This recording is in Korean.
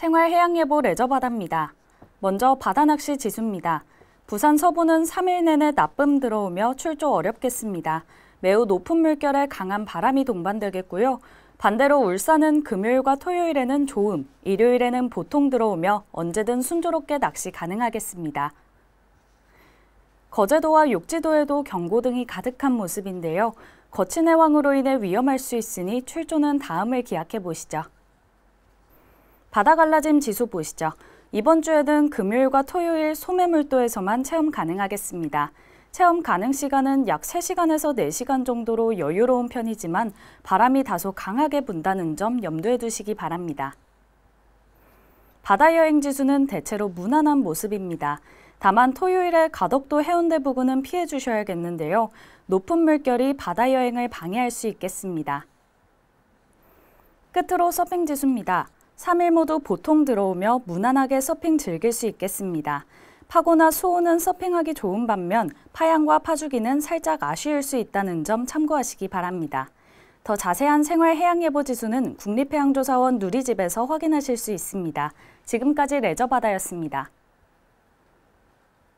생활해양예보 레저바다입니다. 먼저 바다낚시 지수입니다. 부산 서부는 3일 내내 나쁨 들어오며 출조 어렵겠습니다. 매우 높은 물결에 강한 바람이 동반되겠고요. 반대로 울산은 금요일과 토요일에는 좋음 일요일에는 보통 들어오며 언제든 순조롭게 낚시 가능하겠습니다. 거제도와 육지도에도 경고등이 가득한 모습인데요. 거친 해왕으로 인해 위험할 수 있으니 출조는 다음을 기약해 보시죠. 바다 갈라짐 지수 보시죠. 이번 주에는 금요일과 토요일 소매물도에서만 체험 가능하겠습니다. 체험 가능 시간은 약 3시간에서 4시간 정도로 여유로운 편이지만 바람이 다소 강하게 분다는 점 염두에 두시기 바랍니다. 바다 여행 지수는 대체로 무난한 모습입니다. 다만 토요일에 가덕도 해운대 부근은 피해 주셔야겠는데요. 높은 물결이 바다 여행을 방해할 수 있겠습니다. 끝으로 서핑 지수입니다. 3일 모두 보통 들어오며 무난하게 서핑 즐길 수 있겠습니다. 파고나 수온은 서핑하기 좋은 반면 파양과 파주기는 살짝 아쉬울 수 있다는 점 참고하시기 바랍니다. 더 자세한 생활 해양 예보 지수는 국립해양조사원 누리집에서 확인하실 수 있습니다. 지금까지 레저바다였습니다.